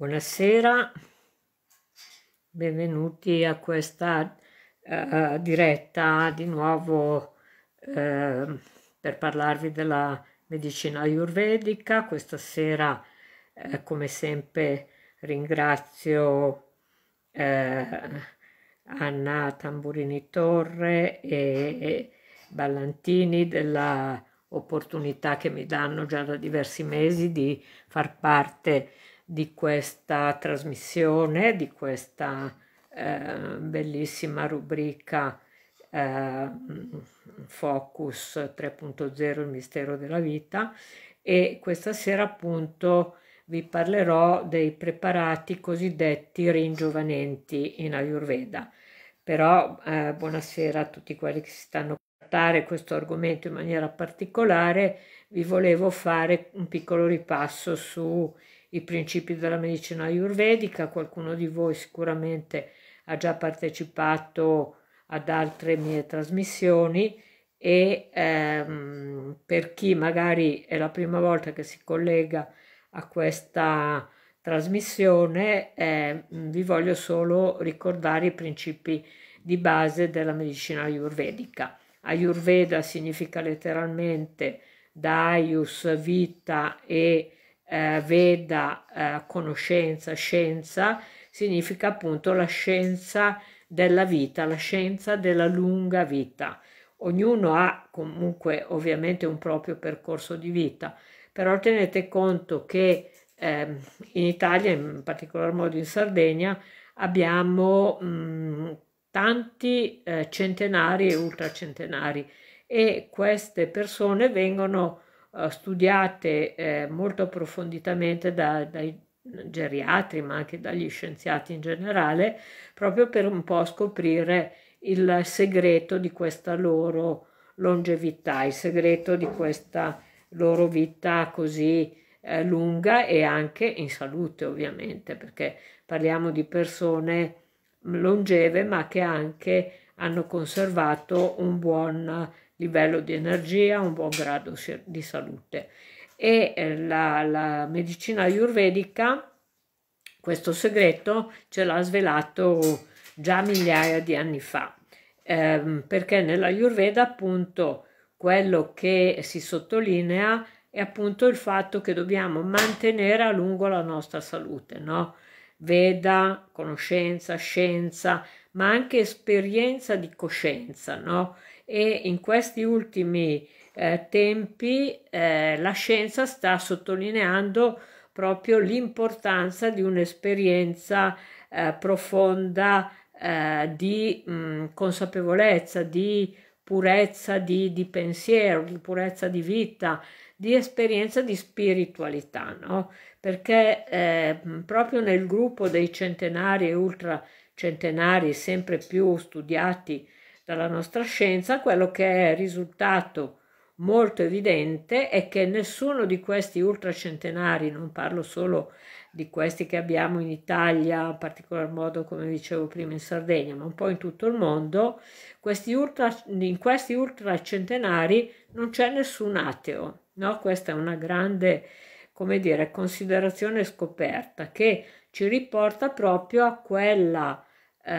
Buonasera, benvenuti a questa uh, diretta di nuovo uh, per parlarvi della medicina ayurvedica. Questa sera, uh, come sempre, ringrazio eh, Anna Tamburini Torre e Ballantini della opportunità che mi danno già da diversi mesi di far parte di questa trasmissione, di questa eh, bellissima rubrica eh, Focus 3.0, il mistero della vita. E questa sera appunto vi parlerò dei preparati cosiddetti ringiovanenti in Ayurveda. Però eh, buonasera a tutti quelli che si stanno trattare questo argomento in maniera particolare, vi volevo fare un piccolo ripasso su i principi della medicina ayurvedica, qualcuno di voi sicuramente ha già partecipato ad altre mie trasmissioni e ehm, per chi magari è la prima volta che si collega a questa trasmissione eh, vi voglio solo ricordare i principi di base della medicina ayurvedica. Ayurveda significa letteralmente daius, vita e eh, Veda, eh, conoscenza, scienza, significa appunto la scienza della vita, la scienza della lunga vita. Ognuno ha comunque ovviamente un proprio percorso di vita, però tenete conto che eh, in Italia, in particolar modo in Sardegna, abbiamo mh, mm, tanti eh, centenari e ultracentenari e queste persone vengono eh, studiate eh, molto approfonditamente da, dai geriatri, ma anche dagli scienziati in generale, proprio per un po' scoprire il segreto di questa loro longevità, il segreto di questa loro vita così eh, lunga e anche in salute, ovviamente, perché parliamo di persone longeve, ma che anche hanno conservato un buon livello di energia, un buon grado di salute. E eh, la, la medicina ayurvedica, questo segreto, ce l'ha svelato già migliaia di anni fa, ehm, perché nella Ayurveda appunto quello che si sottolinea è appunto il fatto che dobbiamo mantenere a lungo la nostra salute, no? Veda, conoscenza, scienza, ma anche esperienza di coscienza, no? e in questi ultimi eh, tempi eh, la scienza sta sottolineando proprio l'importanza di un'esperienza eh, profonda eh, di mh, consapevolezza, di purezza di, di, pensiero, di purezza di vita, di esperienza di spiritualità, no? perché eh, proprio nel gruppo dei centenari e ultracentenari sempre più studiati dalla nostra scienza, quello che è risultato molto evidente è che nessuno di questi ultracentenari, non parlo solo di questi che abbiamo in Italia, in particolar modo come dicevo prima in Sardegna, ma un po' in tutto il mondo, questi ultra, in questi ultracentenari non c'è nessun ateo. No? Questa è una grande come dire, considerazione scoperta che ci riporta proprio a quella eh,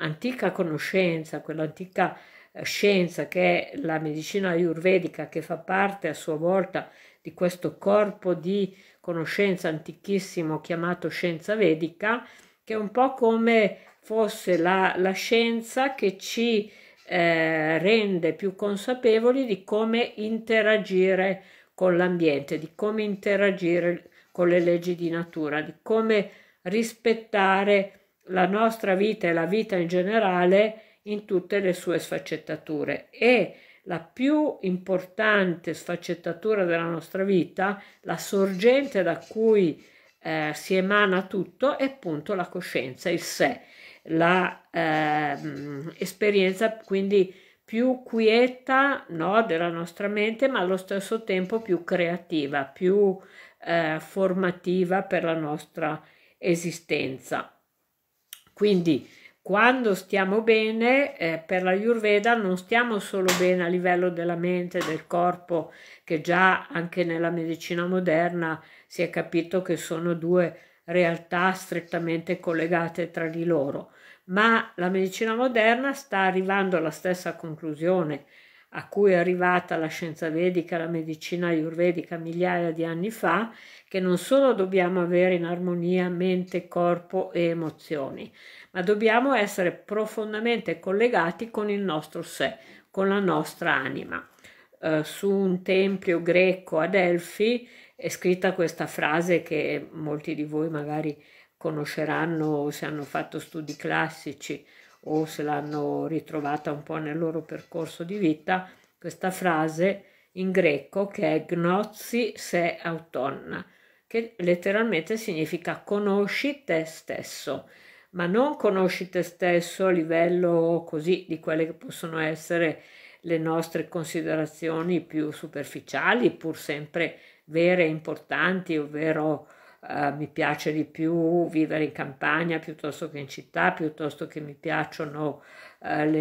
antica conoscenza, quell'antica eh, scienza che è la medicina ayurvedica che fa parte a sua volta di questo corpo di conoscenza antichissimo chiamato scienza vedica, che è un po' come fosse la, la scienza che ci eh, rende più consapevoli di come interagire con l'ambiente, di come interagire con le leggi di natura, di come rispettare la nostra vita e la vita in generale in tutte le sue sfaccettature e la più importante sfaccettatura della nostra vita, la sorgente da cui eh, si emana tutto è appunto la coscienza, il sé, l'esperienza ehm, eh, quindi più quieta no, della nostra mente, ma allo stesso tempo più creativa, più eh, formativa per la nostra esistenza. Quindi quando stiamo bene, eh, per la Yurveda non stiamo solo bene a livello della mente, del corpo, che già anche nella medicina moderna si è capito che sono due realtà strettamente collegate tra di loro, ma la medicina moderna sta arrivando alla stessa conclusione, a cui è arrivata la scienza vedica, la medicina ayurvedica migliaia di anni fa, che non solo dobbiamo avere in armonia mente, corpo e emozioni, ma dobbiamo essere profondamente collegati con il nostro sé, con la nostra anima. Eh, su un tempio greco a Delfi è scritta questa frase che molti di voi magari conosceranno se hanno fatto studi classici, o se l'hanno ritrovata un po' nel loro percorso di vita, questa frase in greco che è gnozi se autona, che letteralmente significa conosci te stesso, ma non conosci te stesso a livello così di quelle che possono essere le nostre considerazioni più superficiali, pur sempre vere e importanti, ovvero eh, mi piace di più vivere in campagna piuttosto che in città, piuttosto che mi piacciono eh, le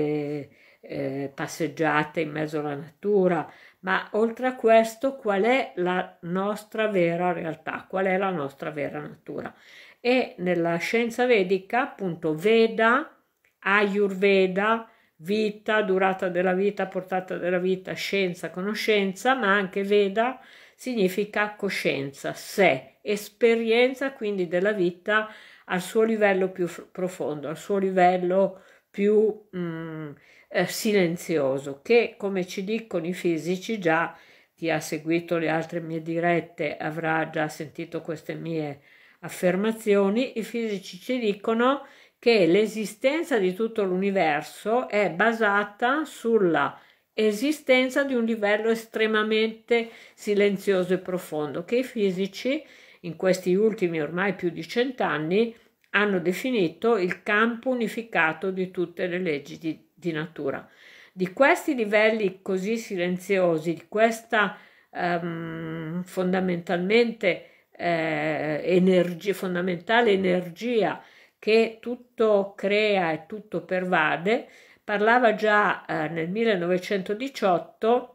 eh, eh, passeggiate in mezzo alla natura, ma oltre a questo qual è la nostra vera realtà, qual è la nostra vera natura. E nella scienza vedica, appunto, Veda, Ayurveda, vita, durata della vita, portata della vita, scienza, conoscenza, ma anche Veda significa coscienza, sé, esperienza quindi della vita al suo livello più profondo, al suo livello più mh, mm, eh, silenzioso, che come ci dicono i fisici già chi ha seguito le altre mie dirette avrà già sentito queste mie affermazioni, i fisici ci dicono che l'esistenza di tutto l'universo è basata sulla esistenza di un livello estremamente silenzioso e profondo che i fisici in questi ultimi ormai più di cent'anni, hanno definito il campo unificato di tutte le leggi di, di natura. Di questi livelli così silenziosi, di questa ehm, fondamentalmente eh, energia, fondamentale energia che tutto crea e tutto pervade, parlava già eh, nel 1918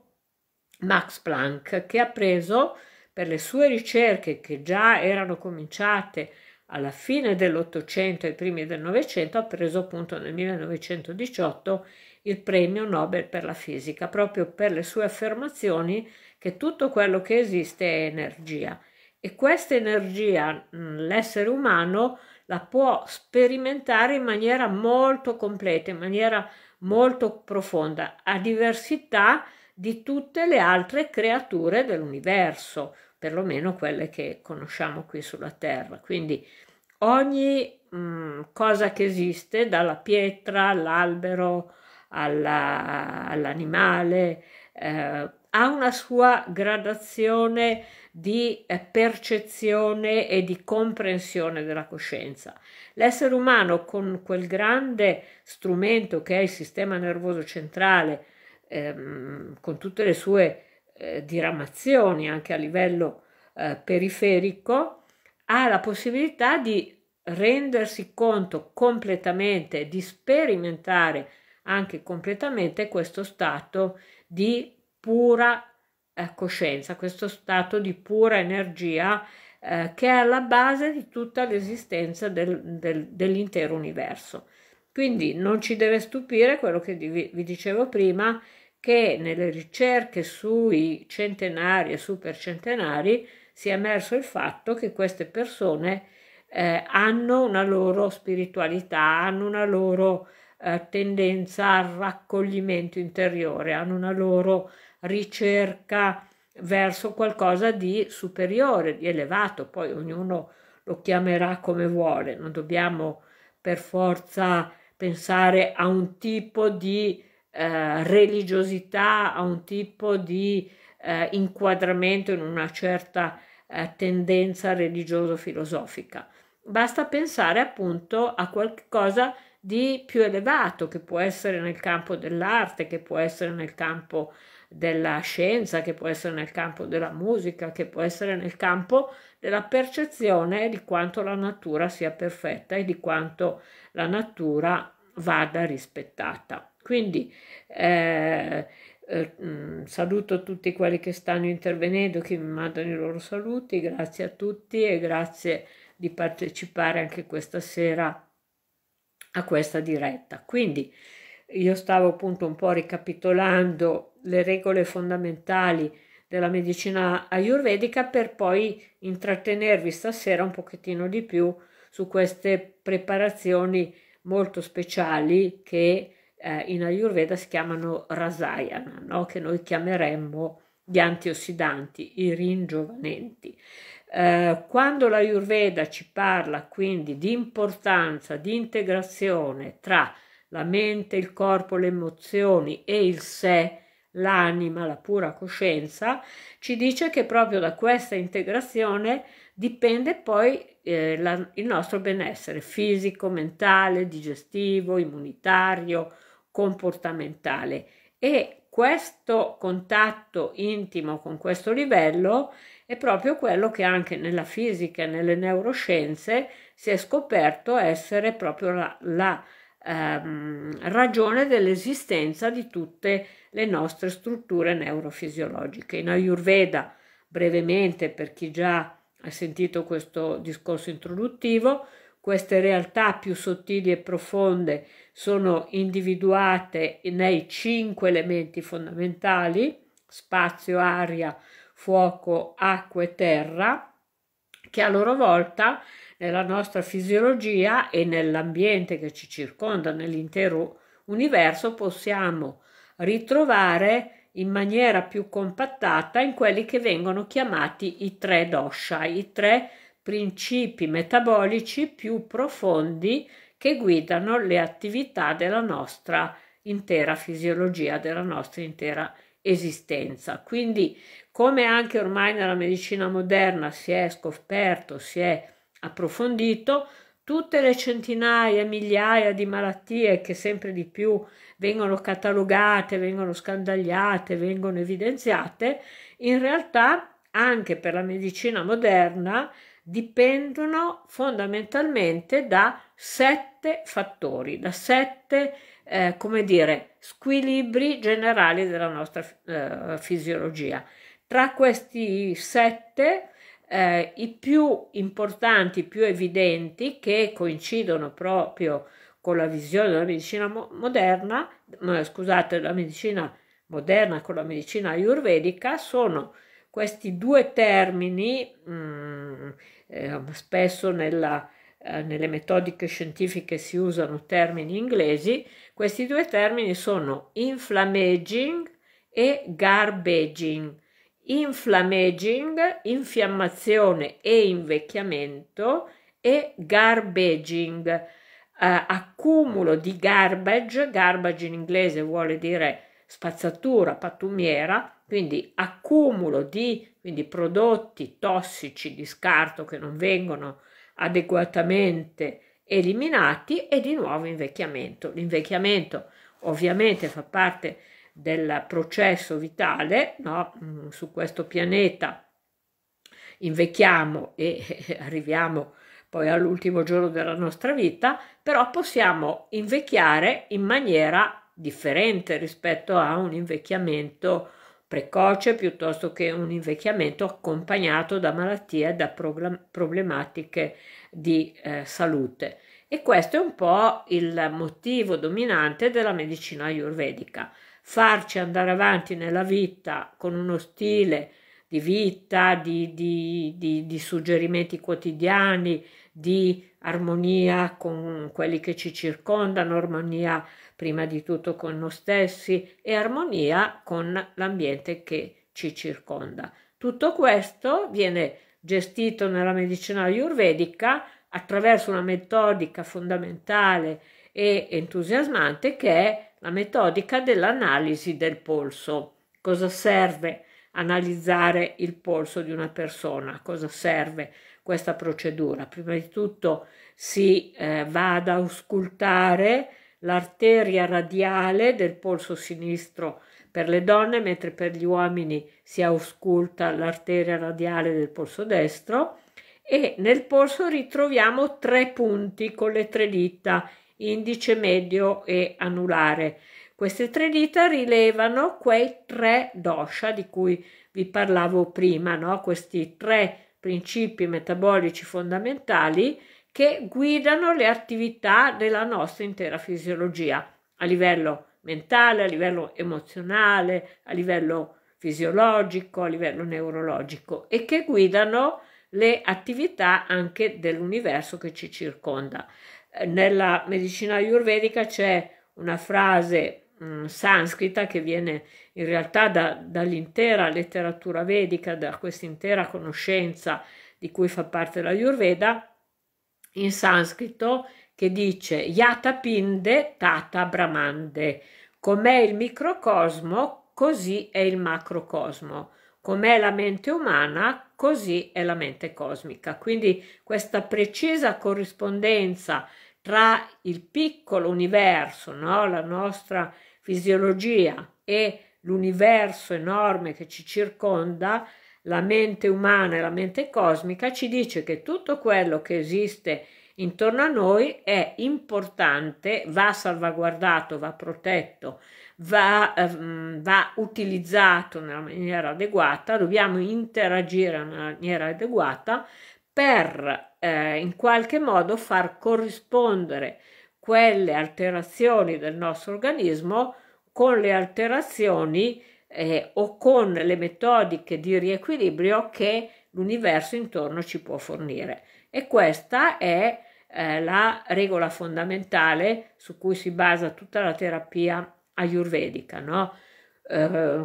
Max Planck, che ha preso per le sue ricerche che già erano cominciate alla fine dell'Ottocento e primi del Novecento, ha preso appunto nel 1918 il premio Nobel per la fisica, proprio per le sue affermazioni che tutto quello che esiste è energia e questa energia mm, l'essere umano la può sperimentare in maniera molto completa, in maniera molto profonda, a diversità di tutte le altre creature dell'universo perlomeno quelle che conosciamo qui sulla Terra. Quindi ogni mh, mm, cosa che esiste, dalla pietra all'albero alla, all'animale, eh, ha una sua gradazione di eh, percezione e di comprensione della coscienza. L'essere umano con quel grande strumento che è il sistema nervoso centrale, ehm, con tutte le sue eh, diramazioni anche a livello eh, periferico, ha la possibilità di rendersi conto completamente, di sperimentare anche completamente questo stato di pura eh, coscienza, questo stato di pura energia eh, che è alla base di tutta l'esistenza del, del, dell'intero universo. Quindi non ci deve stupire quello che vi dicevo prima, che nelle ricerche sui centenari e supercentenari si è emerso il fatto che queste persone eh, hanno una loro spiritualità, hanno una loro eh, tendenza al raccoglimento interiore, hanno una loro ricerca verso qualcosa di superiore, di elevato, poi ognuno lo chiamerà come vuole, non dobbiamo per forza pensare a un tipo di eh, religiosità, a un tipo di eh, inquadramento in una certa eh, tendenza religioso-filosofica. Basta pensare appunto a qualcosa di più elevato che può essere nel campo dell'arte, che può essere nel campo della scienza, che può essere nel campo della musica, che può essere nel campo della percezione di quanto la natura sia perfetta e di quanto la natura vada rispettata. Quindi eh, eh, mm, saluto tutti quelli che stanno intervenendo, che mi mandano i loro saluti, grazie a tutti e grazie di partecipare anche questa sera a questa diretta. Quindi io stavo appunto un po' ricapitolando le regole fondamentali della medicina ayurvedica per poi intrattenervi stasera un pochettino di più su queste preparazioni molto speciali che eh, in Ayurveda si chiamano rasayana, no? che noi chiameremmo gli antiossidanti, i ringiovanenti. Eh, quando l'Ayurveda ci parla quindi di importanza, di integrazione tra la mente, il corpo, le emozioni e il sé, l'anima, la pura coscienza, ci dice che proprio da questa integrazione dipende poi eh, la, il nostro benessere fisico, mentale, digestivo, immunitario, comportamentale e questo contatto intimo con questo livello è proprio quello che anche nella fisica e nelle neuroscienze si è scoperto essere proprio la, la ehm, ragione dell'esistenza di tutte le nostre strutture neurofisiologiche. In Ayurveda, brevemente per chi già ha sentito questo discorso introduttivo, queste realtà più sottili e profonde sono individuate nei cinque elementi fondamentali, spazio, aria, fuoco, acqua e terra, che a loro volta nella nostra fisiologia e nell'ambiente che ci circonda, nell'intero universo, possiamo ritrovare in maniera più compattata in quelli che vengono chiamati i tre dosha, i tre principi metabolici più profondi che guidano le attività della nostra intera fisiologia, della nostra intera esistenza. Quindi, come anche ormai nella medicina moderna si è scoperto, si è approfondito, tutte le centinaia, migliaia di malattie che sempre di più vengono catalogate, vengono scandagliate, vengono evidenziate, in realtà anche per la medicina moderna dipendono fondamentalmente da sette fattori, da sette, eh, come dire, squilibri generali della nostra eh, fisiologia. Tra questi sette, eh, i più importanti, i più evidenti, che coincidono proprio con la visione della medicina mo- moderna, scusate, la medicina moderna con la medicina ayurvedica, sono questi due termini mh, mm, eh, spesso nella, eh, nelle metodiche scientifiche si usano termini inglesi, questi due termini sono inflammaging e garbaging. Inflammaging, infiammazione e invecchiamento e garbaging, eh, accumulo di garbage, garbage in inglese vuole dire spazzatura, pattumiera, quindi accumulo di quindi prodotti tossici di scarto che non vengono adeguatamente eliminati e di nuovo invecchiamento. L'invecchiamento ovviamente fa parte del processo vitale, no? Mm, su questo pianeta invecchiamo e arriviamo poi all'ultimo giorno della nostra vita, però possiamo invecchiare in maniera differente rispetto a un invecchiamento precoce piuttosto che un invecchiamento accompagnato da malattie e da problematiche di eh, salute. E questo è un po' il motivo dominante della medicina ayurvedica, farci andare avanti nella vita con uno stile di vita, di, di, di, di suggerimenti quotidiani, di armonia con quelli che ci circondano, armonia prima di tutto con noi stessi e armonia con l'ambiente che ci circonda. Tutto questo viene gestito nella medicina ayurvedica attraverso una metodica fondamentale e entusiasmante che è la metodica dell'analisi del polso. Cosa serve analizzare il polso di una persona? Cosa serve questa procedura? Prima di tutto si eh, va ad auscultare l'arteria radiale del polso sinistro per le donne, mentre per gli uomini si ausculta l'arteria radiale del polso destro e nel polso ritroviamo tre punti con le tre dita, indice, medio e anulare. Queste tre dita rilevano quei tre dosha di cui vi parlavo prima, no? questi tre principi metabolici fondamentali che guidano le attività della nostra intera fisiologia a livello mentale, a livello emozionale, a livello fisiologico, a livello neurologico e che guidano le attività anche dell'universo che ci circonda. Eh, nella medicina ayurvedica c'è una frase mh, mm, sanscrita che viene in realtà da, dall'intera letteratura vedica, da questa intera conoscenza di cui fa parte la l'Ayurveda, in sanscrito che dice Yata Pinde Tata Brahmande. Com'è il microcosmo, così è il macrocosmo. Com'è la mente umana, così è la mente cosmica. Quindi questa precisa corrispondenza tra il piccolo universo, no? la nostra fisiologia e l'universo enorme che ci circonda la mente umana e la mente cosmica ci dice che tutto quello che esiste intorno a noi è importante, va salvaguardato, va protetto, va, ehm, va utilizzato nella maniera adeguata, dobbiamo interagire in maniera adeguata per eh, in qualche modo far corrispondere quelle alterazioni del nostro organismo con le alterazioni eh, o con le metodiche di riequilibrio che l'universo intorno ci può fornire. E questa è eh, la regola fondamentale su cui si basa tutta la terapia ayurvedica. No? Eh,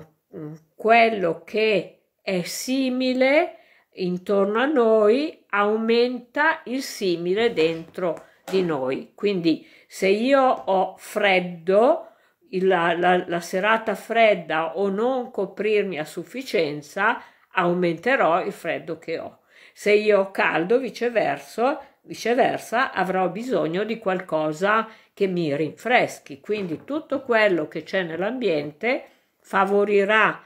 quello che è simile intorno a noi aumenta il simile dentro di noi. Quindi se io ho freddo, la, la, la serata fredda o non coprirmi a sufficienza, aumenterò il freddo che ho. Se io ho caldo, viceversa, viceversa, avrò bisogno di qualcosa che mi rinfreschi. Quindi tutto quello che c'è nell'ambiente favorirà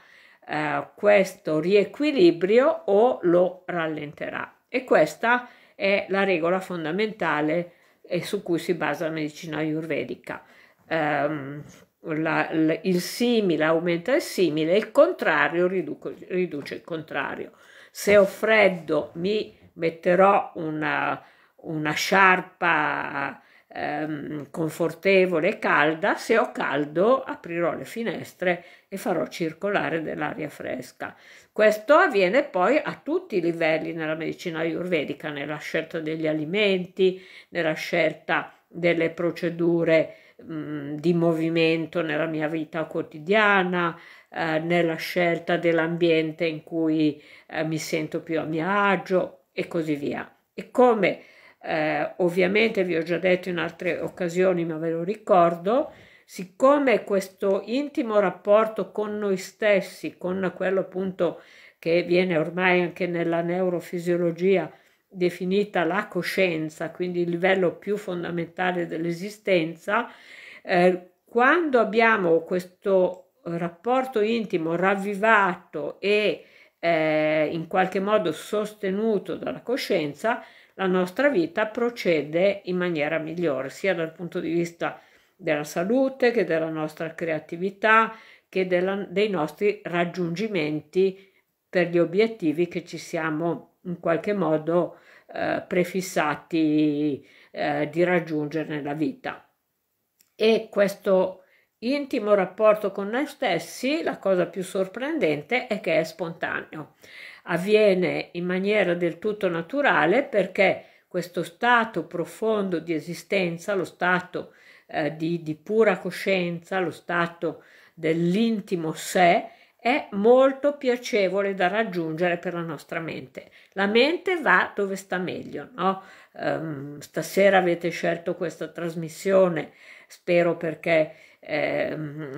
eh, questo riequilibrio o lo rallenterà. E questa è la regola fondamentale e eh, su cui si basa la medicina ayurvedica. Um, la, la, il simile aumenta il simile, il contrario riduco, riduce il contrario. Se ho freddo mi metterò una, una sciarpa ehm, confortevole e calda, se ho caldo aprirò le finestre e farò circolare dell'aria fresca. Questo avviene poi a tutti i livelli nella medicina ayurvedica, nella scelta degli alimenti, nella scelta delle procedure Mm, di movimento nella mia vita quotidiana, eh, nella scelta dell'ambiente in cui eh, mi sento più a mio agio e così via. E come eh, ovviamente vi ho già detto in altre occasioni, ma ve lo ricordo, siccome questo intimo rapporto con noi stessi, con quello appunto che viene ormai anche nella neurofisiologia, definita la coscienza, quindi il livello più fondamentale dell'esistenza, eh, quando abbiamo questo rapporto intimo ravvivato e eh, in qualche modo sostenuto dalla coscienza, la nostra vita procede in maniera migliore, sia dal punto di vista della salute che della nostra creatività, che della, dei nostri raggiungimenti per gli obiettivi che ci siamo in qualche modo eh, prefissati eh, di raggiungere nella vita. E questo intimo rapporto con noi stessi, la cosa più sorprendente è che è spontaneo. Avviene in maniera del tutto naturale perché questo stato profondo di esistenza, lo stato eh, di, di, pura coscienza, lo stato dell'intimo sé, è molto piacevole da raggiungere per la nostra mente. La mente va dove sta meglio. No? Um, stasera avete scelto questa trasmissione, spero perché eh,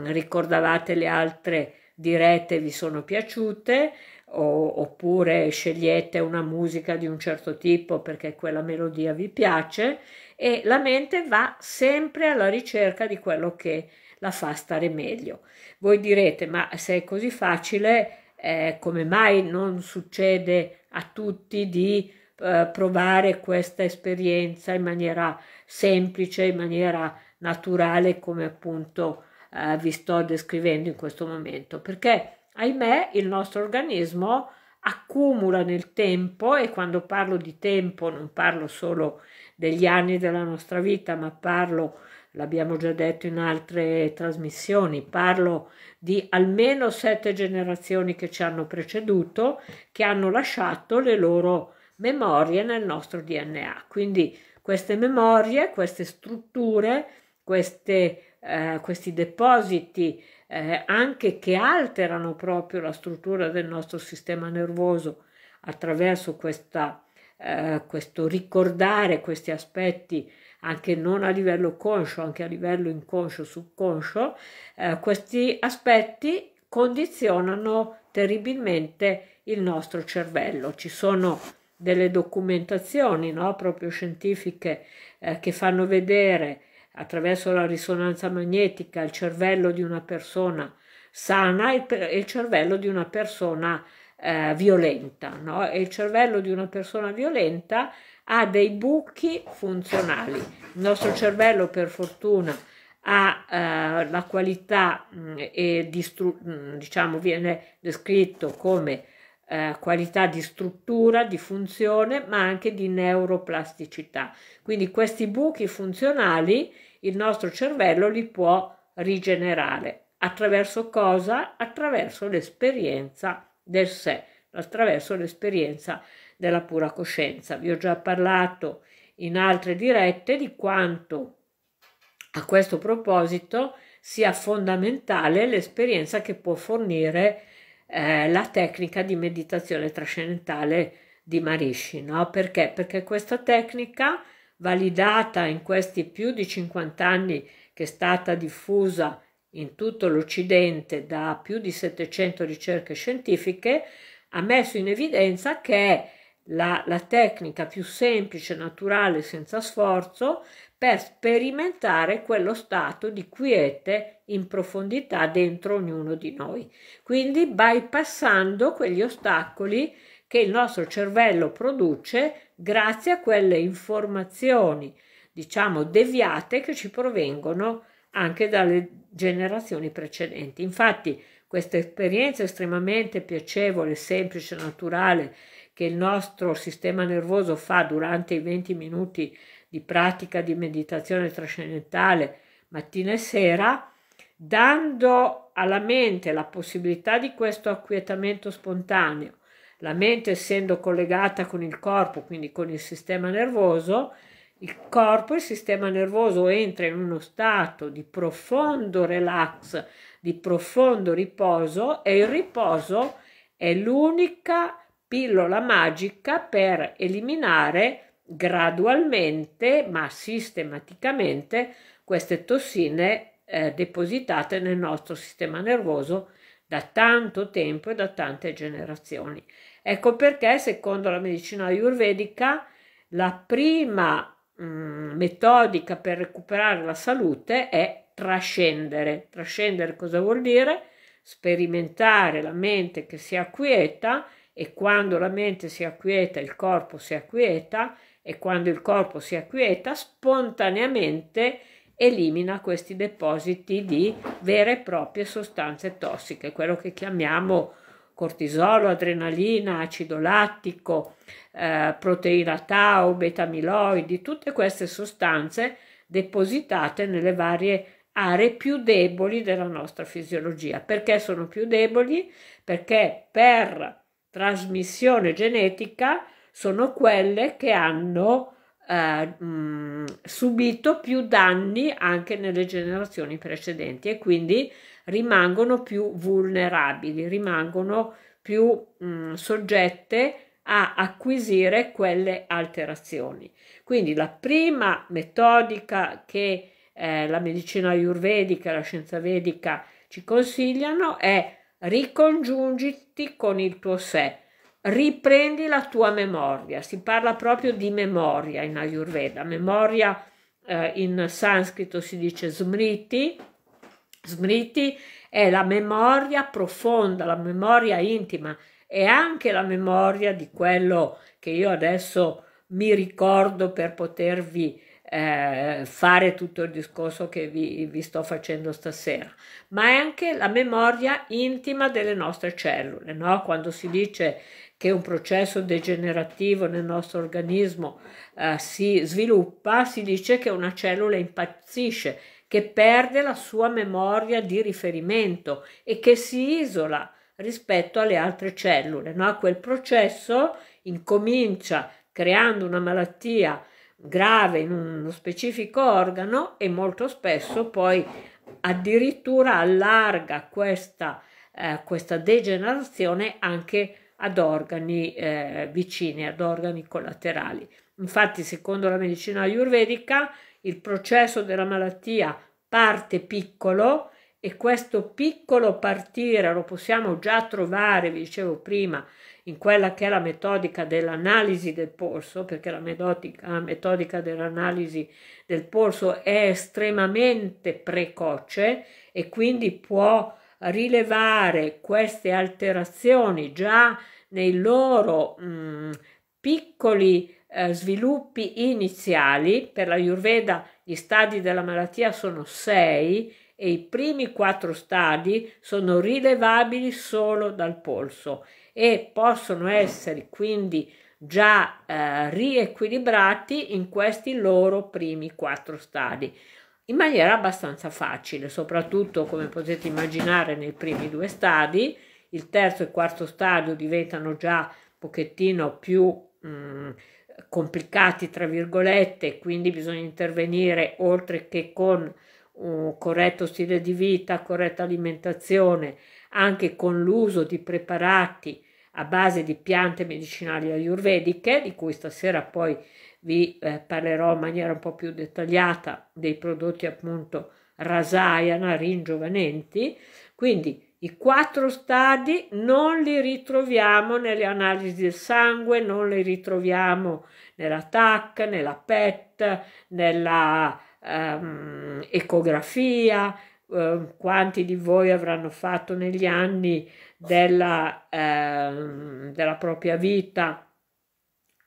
ricordavate le altre dirette vi sono piaciute o, oppure scegliete una musica di un certo tipo perché quella melodia vi piace e la mente va sempre alla ricerca di quello che è la fa stare meglio. Voi direte, ma se è così facile, eh, come mai non succede a tutti di eh, provare questa esperienza in maniera semplice, in maniera naturale, come appunto eh, vi sto descrivendo in questo momento? Perché, ahimè, il nostro organismo accumula nel tempo e quando parlo di tempo non parlo solo degli anni della nostra vita, ma parlo l'abbiamo già detto in altre trasmissioni, parlo di almeno sette generazioni che ci hanno preceduto, che hanno lasciato le loro memorie nel nostro DNA. Quindi queste memorie, queste strutture, queste, eh, questi depositi eh, anche che alterano proprio la struttura del nostro sistema nervoso attraverso questa, eh, questo ricordare questi aspetti anche non a livello conscio, anche a livello inconscio, subconscio, eh, questi aspetti condizionano terribilmente il nostro cervello. Ci sono delle documentazioni no, proprio scientifiche eh, che fanno vedere attraverso la risonanza magnetica il cervello di una persona sana e il, cervello di una persona eh, violenta. No? E il cervello di una persona violenta ha dei buchi funzionali. Il nostro cervello, per fortuna, ha eh, la qualità mh, mm, e distru- mh, mm, diciamo viene descritto come eh, qualità di struttura, di funzione, ma anche di neuroplasticità. Quindi questi buchi funzionali il nostro cervello li può rigenerare. Attraverso cosa? Attraverso l'esperienza del sé, attraverso l'esperienza del della pura coscienza. Vi ho già parlato in altre dirette di quanto a questo proposito sia fondamentale l'esperienza che può fornire eh, la tecnica di meditazione trascendentale di Marishi, no? Perché? Perché questa tecnica validata in questi più di 50 anni che è stata diffusa in tutto l'Occidente da più di 700 ricerche scientifiche, ha messo in evidenza che è la, la tecnica più semplice, naturale, senza sforzo, per sperimentare quello stato di quiete in profondità dentro ognuno di noi. Quindi bypassando quegli ostacoli che il nostro cervello produce grazie a quelle informazioni, diciamo, deviate che ci provengono anche dalle generazioni precedenti. Infatti, questa esperienza estremamente piacevole, semplice, naturale che il nostro sistema nervoso fa durante i 20 minuti di pratica di meditazione trascendentale mattina e sera, dando alla mente la possibilità di questo acquietamento spontaneo, la mente essendo collegata con il corpo, quindi con il sistema nervoso, il corpo il sistema nervoso entra in uno stato di profondo relax, di profondo riposo e il riposo è l'unica pillola magica per eliminare gradualmente ma sistematicamente queste tossine eh, depositate nel nostro sistema nervoso da tanto tempo e da tante generazioni. Ecco perché secondo la medicina ayurvedica la prima mh, mm, metodica per recuperare la salute è trascendere. Trascendere cosa vuol dire? Sperimentare la mente che si acquieta e quando la mente si acquieta il corpo si acquieta e quando il corpo si acquieta spontaneamente elimina questi depositi di vere e proprie sostanze tossiche, quello che chiamiamo cortisolo, adrenalina, acido lattico, eh, proteina tau, betamiloidi, tutte queste sostanze depositate nelle varie aree più deboli della nostra fisiologia. Perché sono più deboli? Perché per trasmissione genetica sono quelle che hanno eh, mh, mm, subito più danni anche nelle generazioni precedenti e quindi rimangono più vulnerabili, rimangono più mh, mm, soggette a acquisire quelle alterazioni. Quindi la prima metodica che eh, la medicina ayurvedica e la scienza vedica ci consigliano è ricongiungiti con il tuo sé, riprendi la tua memoria. Si parla proprio di memoria in Ayurveda, memoria eh, in sanscrito si dice smriti. Smriti è la memoria profonda, la memoria intima e anche la memoria di quello che io adesso mi ricordo per potervi eh, fare tutto il discorso che vi, vi sto facendo stasera, ma è anche la memoria intima delle nostre cellule, no? quando si dice che un processo degenerativo nel nostro organismo eh, si sviluppa, si dice che una cellula impazzisce, che perde la sua memoria di riferimento e che si isola rispetto alle altre cellule. No? Quel processo incomincia creando una malattia grave in uno specifico organo e molto spesso poi addirittura allarga questa, eh, questa degenerazione anche ad organi eh, vicini, ad organi collaterali. Infatti, secondo la medicina ayurvedica, il processo della malattia parte piccolo, e questo piccolo partire lo possiamo già trovare, vi dicevo prima, in quella che è la metodica dell'analisi del polso, perché la metodica, la metodica dell'analisi del polso è estremamente precoce e quindi può rilevare queste alterazioni già nei loro mh, mm, piccoli eh, sviluppi iniziali. Per la Ayurveda gli stadi della malattia sono sei e i primi quattro stadi sono rilevabili solo dal polso e possono essere quindi già eh, riequilibrati in questi loro primi quattro stadi in maniera abbastanza facile, soprattutto come potete immaginare nei primi due stadi, il terzo e quarto stadio diventano già un pochettino più mh, mm, complicati, tra virgolette, quindi bisogna intervenire oltre che con un corretto stile di vita, corretta alimentazione, anche con l'uso di preparati a base di piante medicinali ayurvediche, di cui stasera poi vi eh, parlerò in maniera un po' più dettagliata dei prodotti appunto rasayana, ringiovanenti. Quindi i quattro stadi non li ritroviamo nelle analisi del sangue, non li ritroviamo nella TAC, nella PET, nella ehm, ecografia, eh, quanti di voi avranno fatto negli anni della, ehm, della propria vita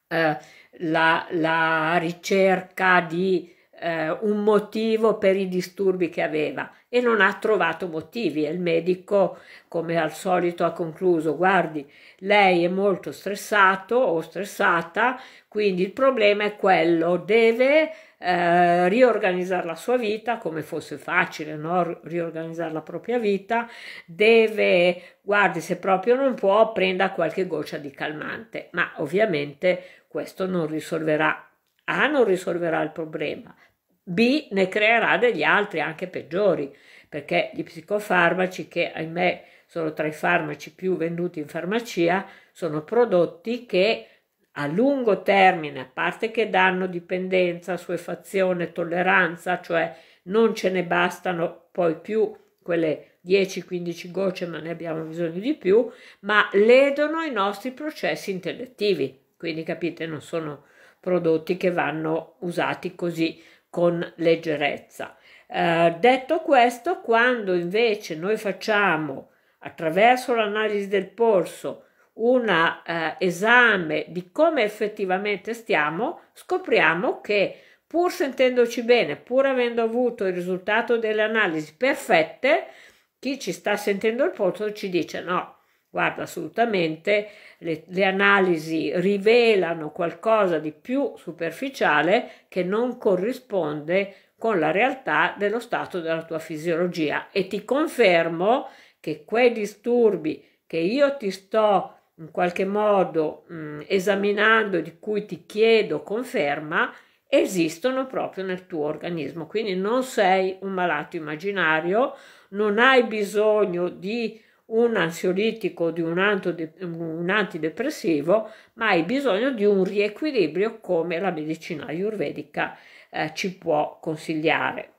eh, la, la, ricerca di eh, un motivo per i disturbi che aveva e non ha trovato motivi e il medico come al solito ha concluso guardi lei è molto stressato o stressata quindi il problema è quello deve eh, riorganizzare la sua vita come fosse facile no? riorganizzare la propria vita deve guardi se proprio non può prenda qualche goccia di calmante ma ovviamente questo non risolverà a non risolverà il problema B ne creerà degli altri anche peggiori perché gli psicofarmaci che ahimè sono tra i farmaci più venduti in farmacia sono prodotti che a lungo termine, a parte che danno dipendenza, suefazione, tolleranza, cioè non ce ne bastano poi più quelle 10-15 gocce, ma ne abbiamo bisogno di più, ma ledono i nostri processi intellettivi. Quindi capite, non sono prodotti che vanno usati così con leggerezza. Eh, detto questo, quando invece noi facciamo attraverso l'analisi del polso un eh, esame di come effettivamente stiamo, scopriamo che pur sentendoci bene, pur avendo avuto il risultato delle analisi perfette, chi ci sta sentendo il polso ci dice no, guarda assolutamente, le, le, analisi rivelano qualcosa di più superficiale che non corrisponde con la realtà dello stato della tua fisiologia e ti confermo che quei disturbi che io ti sto in qualche modo mh, mm, esaminando, di cui ti chiedo conferma, esistono proprio nel tuo organismo. Quindi non sei un malato immaginario, non hai bisogno di un ansiolitico, di un, antidepressivo, ma hai bisogno di un riequilibrio come la medicina ayurvedica eh, ci può consigliare.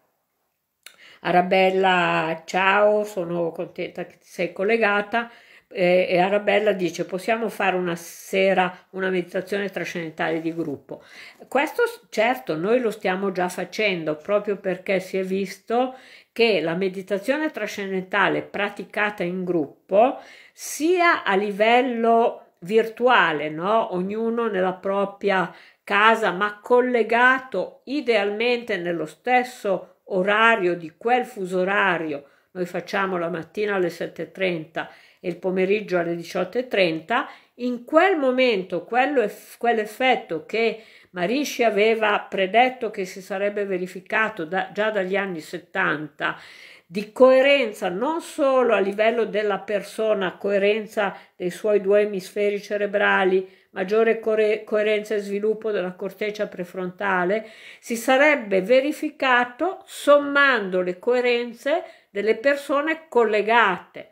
Arabella, ciao, sono contenta che ti sei collegata e, Arabella dice possiamo fare una sera una meditazione trascendentale di gruppo. Questo certo noi lo stiamo già facendo proprio perché si è visto che la meditazione trascendentale praticata in gruppo sia a livello virtuale, no? ognuno nella propria casa, ma collegato idealmente nello stesso orario di quel fuso orario. Noi facciamo la mattina alle 7.30 e il pomeriggio alle 18.30, in quel momento eff- quell'effetto che Marisci aveva predetto che si sarebbe verificato da, già dagli anni 70, di coerenza non solo a livello della persona, coerenza dei suoi due emisferi cerebrali, maggiore co- coerenza e sviluppo della corteccia prefrontale, si sarebbe verificato sommando le coerenze delle persone collegate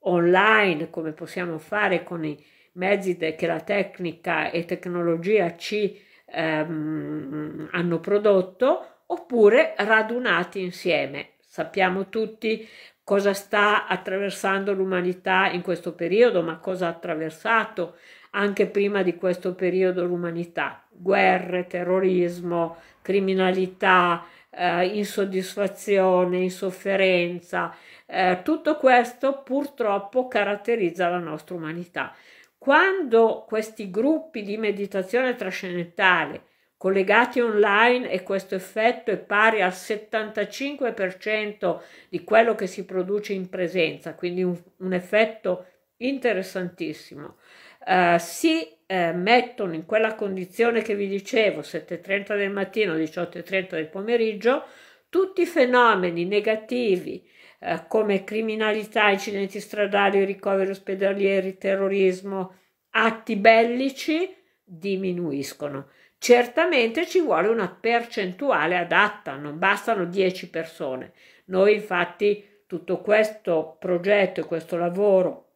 online come possiamo fare con i mezzi che la tecnica e tecnologia ci ehm, hanno prodotto oppure radunati insieme. Sappiamo tutti cosa sta attraversando l'umanità in questo periodo, ma cosa ha attraversato anche prima di questo periodo l'umanità. Guerre, terrorismo, criminalità, eh, insoddisfazione, insofferenza, eh, tutto questo purtroppo caratterizza la nostra umanità. Quando questi gruppi di meditazione trascendentale collegati online e questo effetto è pari al 75% di quello che si produce in presenza, quindi un, un effetto interessantissimo. Uh, si eh, mettono in quella condizione che vi dicevo, 7.30 del mattino, 18.30 del pomeriggio, tutti i fenomeni negativi eh, come criminalità, incidenti stradali, ricoveri ospedalieri, terrorismo, atti bellici diminuiscono. Certamente ci vuole una percentuale adatta, non bastano 10 persone. Noi infatti tutto questo progetto e questo lavoro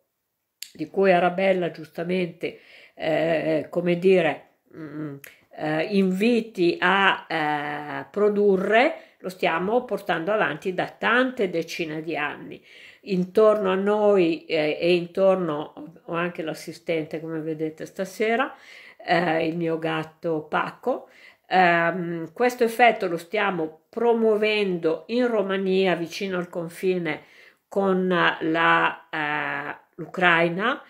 di cui Arabella giustamente, eh, come dire, mh, mm, eh, inviti a eh, produrre, lo stiamo portando avanti da tante decine di anni. Intorno a noi eh, e intorno ho anche l'assistente, come vedete stasera, eh, il mio gatto Paco. Um, questo effetto lo stiamo promuovendo in Romania, vicino al confine con eh, l'Ucraina,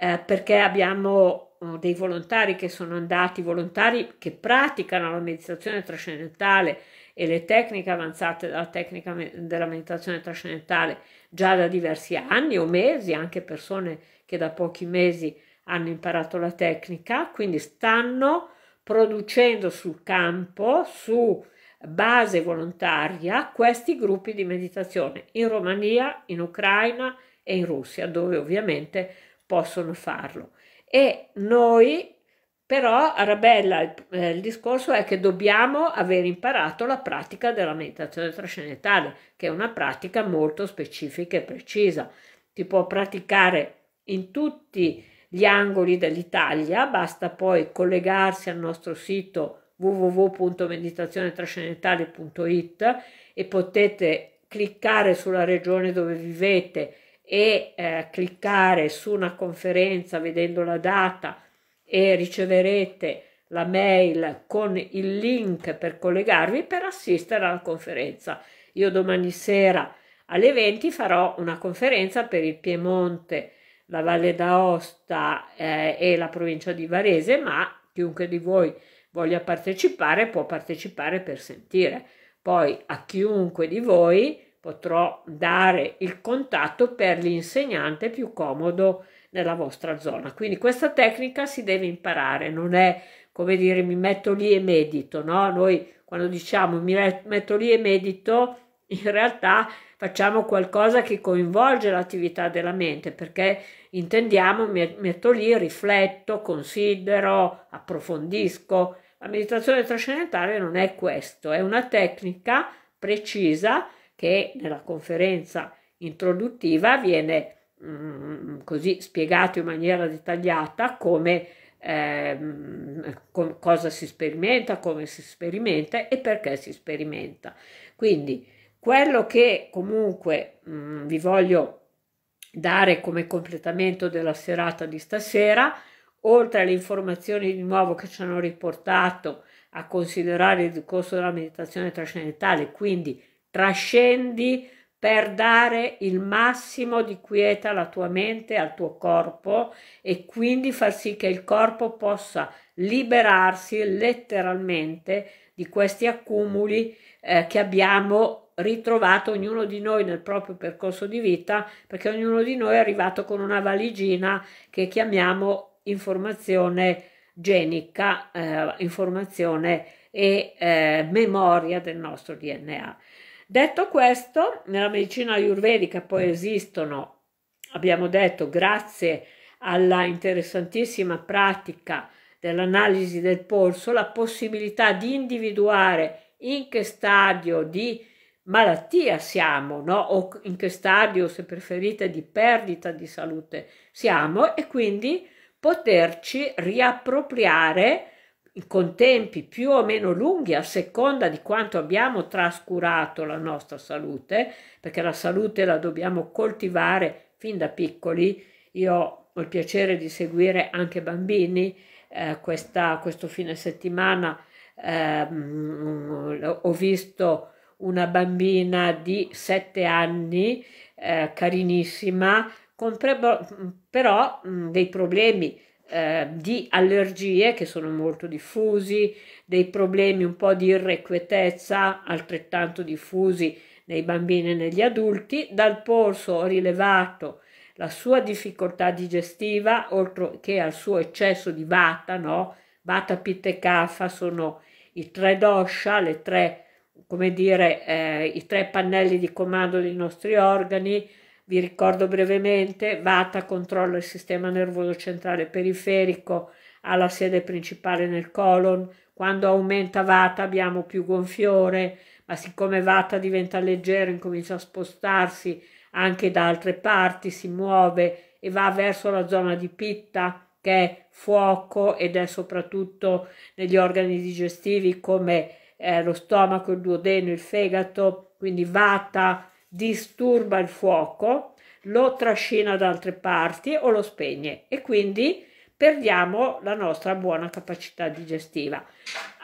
uh, uh, perché abbiamo uh, dei volontari che sono andati, volontari che praticano la meditazione trascendentale e le tecniche avanzate della tecnica della meditazione trascendentale già da diversi anni o mesi, anche persone che da pochi mesi hanno imparato la tecnica, quindi stanno producendo sul campo, su base volontaria, questi gruppi di meditazione in Romania, in Ucraina e in Russia, dove ovviamente possono farlo. E noi però, Arabella, il, eh, il, discorso è che dobbiamo aver imparato la pratica della meditazione trascendentale, che è una pratica molto specifica e precisa. Si può praticare in tutti gli angoli dell'Italia, basta poi collegarsi al nostro sito www.meditazionetrascendentale.it e potete cliccare sulla regione dove vivete e eh, cliccare su una conferenza vedendo la data e riceverete la mail con il link per collegarvi per assistere alla conferenza. Io domani sera alle 20 farò una conferenza per il Piemonte, la Valle d'Aosta eh, e la provincia di Varese, ma chiunque di voi voglia partecipare può partecipare per sentire. Poi a chiunque di voi potrò dare il contatto per l'insegnante più comodo nella vostra zona. Quindi questa tecnica si deve imparare, non è come dire mi metto lì e medito, no? Noi quando diciamo mi metto lì e medito, in realtà facciamo qualcosa che coinvolge l'attività della mente, perché intendiamo mi metto lì, rifletto, considero, approfondisco. La meditazione trascendentale non è questo, è una tecnica precisa che nella conferenza introduttiva viene Mm, così spiegato in maniera dettagliata come ehm, cosa si sperimenta, come si sperimenta e perché si sperimenta. Quindi quello che comunque mh, mm, vi voglio dare come completamento della serata di stasera, oltre alle informazioni di nuovo che ci hanno riportato a considerare il corso della meditazione trascendentale, quindi trascendi per dare il massimo di quieta alla tua mente, al tuo corpo e quindi far sì che il corpo possa liberarsi letteralmente di questi accumuli eh, che abbiamo ritrovato ognuno di noi nel proprio percorso di vita, perché ognuno di noi è arrivato con una valigina che chiamiamo informazione genica, eh, informazione e eh, memoria del nostro DNA. Detto questo, nella medicina ayurvedica poi esistono, abbiamo detto, grazie alla interessantissima pratica dell'analisi del polso, la possibilità di individuare in che stadio di malattia siamo, no? o in che stadio, se preferite, di perdita di salute siamo e quindi poterci riappropriare con tempi più o meno lunghi a seconda di quanto abbiamo trascurato la nostra salute, perché la salute la dobbiamo coltivare fin da piccoli. Io ho il piacere di seguire anche bambini eh, questa, questo fine settimana. Eh, ho visto una bambina di 7 anni, eh, carinissima, con pre- però mh, dei problemi eh, di allergie che sono molto diffusi, dei problemi un po' di irrequietezza altrettanto diffusi nei bambini e negli adulti. Dal polso ho rilevato la sua difficoltà digestiva, oltre che al suo eccesso di vata, no? Vata, pitta e kapha sono i tre dosha, le tre, come dire, eh, i tre pannelli di comando dei nostri organi, vi ricordo brevemente, Vata controlla il sistema nervoso centrale periferico, ha la sede principale nel colon, quando aumenta Vata abbiamo più gonfiore, ma siccome Vata diventa leggero incomincia a spostarsi anche da altre parti, si muove e va verso la zona di Pitta che è fuoco ed è soprattutto negli organi digestivi come eh, lo stomaco, il duodeno, il fegato, quindi Vata disturba il fuoco, lo trascina da altre parti o lo spegne e quindi perdiamo la nostra buona capacità digestiva.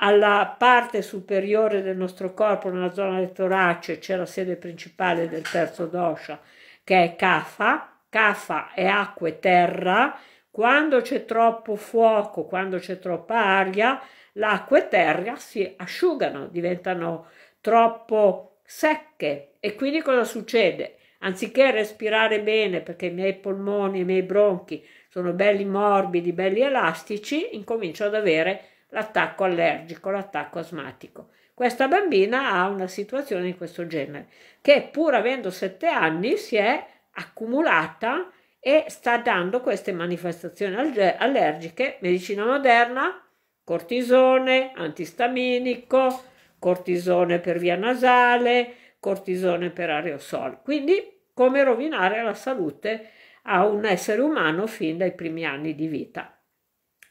Alla parte superiore del nostro corpo, nella zona del torace, c'è la sede principale del terzo dosha, che è Kapha. Kapha è acqua e terra. Quando c'è troppo fuoco, quando c'è troppa aria, l'acqua e terra si asciugano, diventano troppo secche e quindi cosa succede? Anziché respirare bene perché i miei polmoni, i miei bronchi sono belli morbidi, belli elastici, incomincio ad avere l'attacco allergico, l'attacco asmatico. Questa bambina ha una situazione di questo genere, che pur avendo 7 anni si è accumulata e sta dando queste manifestazioni allergiche, medicina moderna, cortisone, antistaminico, cortisone per via nasale, cortisone per aerosol. Quindi come rovinare la salute a un essere umano fin dai primi anni di vita.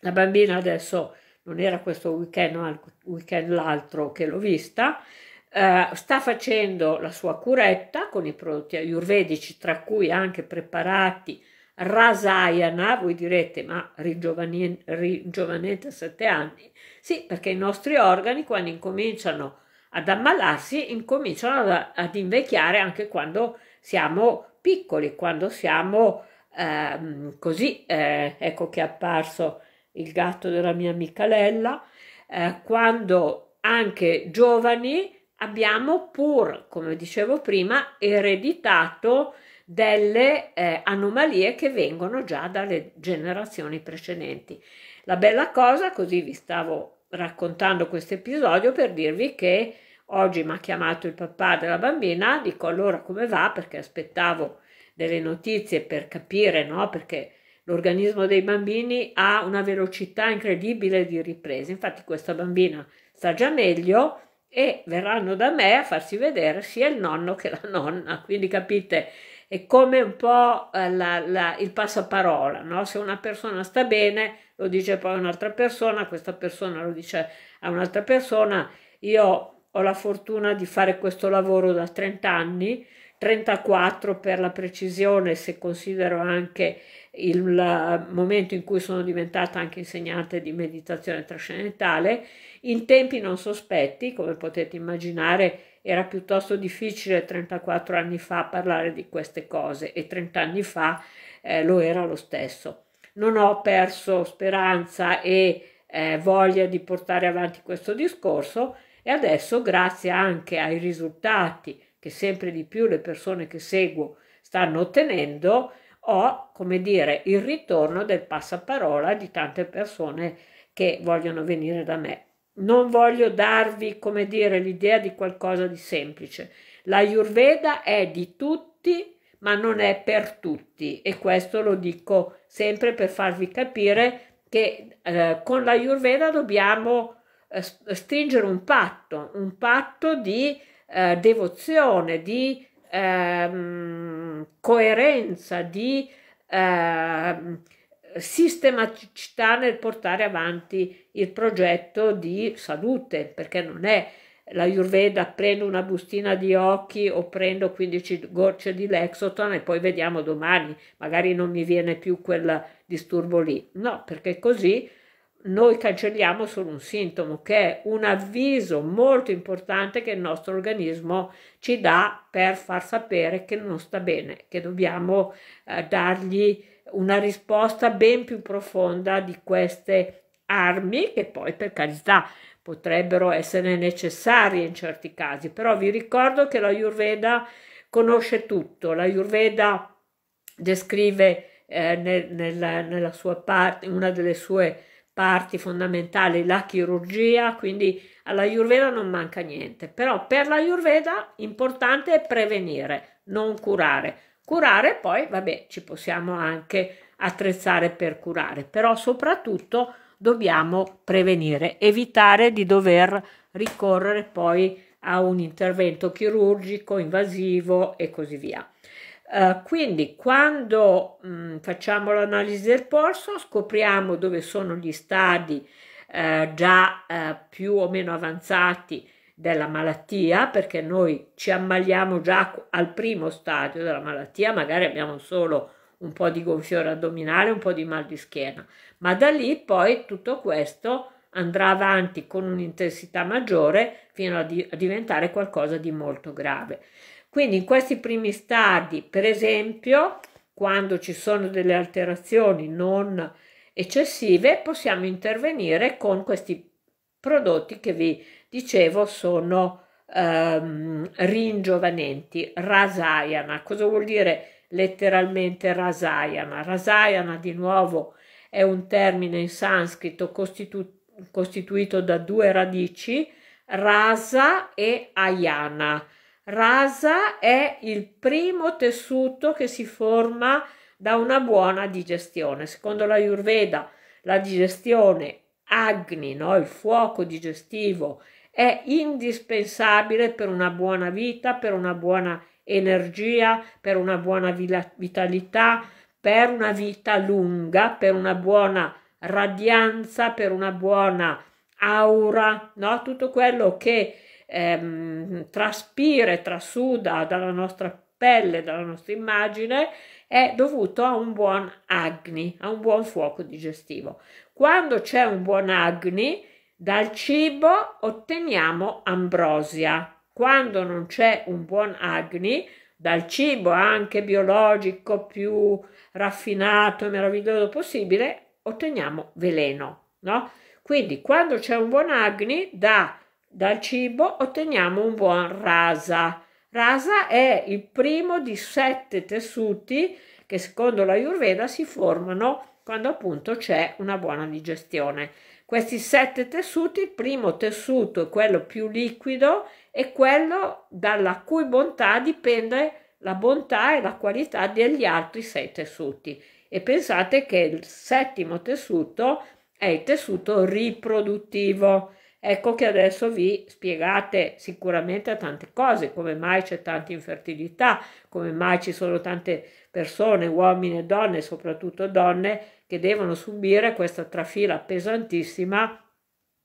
La bambina adesso non era questo weekend, ma il weekend l'altro che l'ho vista, eh, sta facendo la sua curetta con i prodotti ayurvedici, tra cui anche preparati Rasayana, voi direte ma ringiovanete a sette anni, sì perché i nostri organi quando incominciano ad ammalarsi incominciano ad, ad invecchiare anche quando siamo piccoli, quando siamo eh, così, eh, ecco che è apparso il gatto della mia amica Lella, eh, quando anche giovani abbiamo pur, come dicevo prima, ereditato delle eh, anomalie che vengono già dalle generazioni precedenti. La bella cosa, così vi stavo raccontando questo episodio per dirvi che oggi mi ha chiamato il papà della bambina, dico allora come va perché aspettavo delle notizie per capire, no? Perché l'organismo dei bambini ha una velocità incredibile di ripresa. Infatti questa bambina sta già meglio e verranno da me a farsi vedere sia il nonno che la nonna. Quindi capite è come un po' eh, la, la, il passaparola, no? se una persona sta bene lo dice poi un'altra persona, questa persona lo dice a un'altra persona, io ho la fortuna di fare questo lavoro da 30 anni, 34 per la precisione se considero anche il momento in cui sono diventata anche insegnante di meditazione trascendentale, in tempi non sospetti, come potete immaginare era piuttosto difficile 34 anni fa parlare di queste cose e 30 anni fa eh, lo era lo stesso. Non ho perso speranza e eh, voglia di portare avanti questo discorso e adesso grazie anche ai risultati che sempre di più le persone che seguo stanno ottenendo ho come dire il ritorno del passaparola di tante persone che vogliono venire da me non voglio darvi, come dire, l'idea di qualcosa di semplice. La Ayurveda è di tutti, ma non è per tutti e questo lo dico sempre per farvi capire che eh, con la Ayurveda dobbiamo eh, stringere un patto, un patto di eh, devozione, di ehm, coerenza, di ehm, sistematicità nel portare avanti il progetto di salute, perché non è la Ayurveda prendo una bustina di occhi o prendo 15 gocce di Lexoton e poi vediamo domani, magari non mi viene più quel disturbo lì. No, perché così noi cancelliamo solo un sintomo che è un avviso molto importante che il nostro organismo ci dà per far sapere che non sta bene, che dobbiamo eh, dargli una risposta ben più profonda di queste armi che poi per carità potrebbero essere necessarie in certi casi, però vi ricordo che la Ayurveda conosce tutto, la Ayurveda descrive eh, nel, nella, nella sua parte, una delle sue parti fondamentali, la chirurgia, quindi alla Ayurveda non manca niente, però per la Ayurveda importante è prevenire, non curare. Curare poi, vabbè, ci possiamo anche attrezzare per curare, però soprattutto dobbiamo prevenire, evitare di dover ricorrere poi a un intervento chirurgico, invasivo e così via. Uh, quindi quando mh, mm, facciamo l'analisi del polso scopriamo dove sono gli stadi uh, già uh, più o meno avanzati della malattia, perché noi ci ammaliamo già al primo stadio della malattia, magari abbiamo solo un po' di gonfiore addominale, un po' di mal di schiena, ma da lì poi tutto questo andrà avanti con un'intensità maggiore fino a, di- a diventare qualcosa di molto grave. Quindi in questi primi stadi, per esempio, quando ci sono delle alterazioni non eccessive, possiamo intervenire con questi prodotti che vi dicevo, sono ehm, ringiovanenti, rasayana. Cosa vuol dire letteralmente rasayana? Rasayana, di nuovo, è un termine in sanscrito costitu costituito da due radici, rasa e ayana. Rasa è il primo tessuto che si forma da una buona digestione. Secondo la Ayurveda, la digestione Agni, no? il fuoco digestivo, è indispensabile per una buona vita, per una buona energia, per una buona vitalità, per una vita lunga, per una buona radianza, per una buona aura, no? tutto quello che ehm, traspire, trasuda dalla nostra pelle, dalla nostra immagine, è dovuto a un buon agni, a un buon fuoco digestivo. Quando c'è un buon agni, dal cibo otteniamo ambrosia. Quando non c'è un buon agni, dal cibo anche biologico più raffinato e meraviglioso possibile, otteniamo veleno. No? Quindi quando c'è un buon agni, da, dal cibo otteniamo un buon rasa. Rasa è il primo di sette tessuti che secondo la Ayurveda si formano quando appunto c'è una buona digestione. Questi sette tessuti, il primo tessuto è quello più liquido e quello dalla cui bontà dipende la bontà e la qualità degli altri sei tessuti. E pensate che il settimo tessuto è il tessuto riproduttivo. Ecco che adesso vi spiegate sicuramente tante cose, come mai c'è tanta infertilità, come mai ci sono tante persone, uomini e donne, soprattutto donne, che devono subire questa trafila pesantissima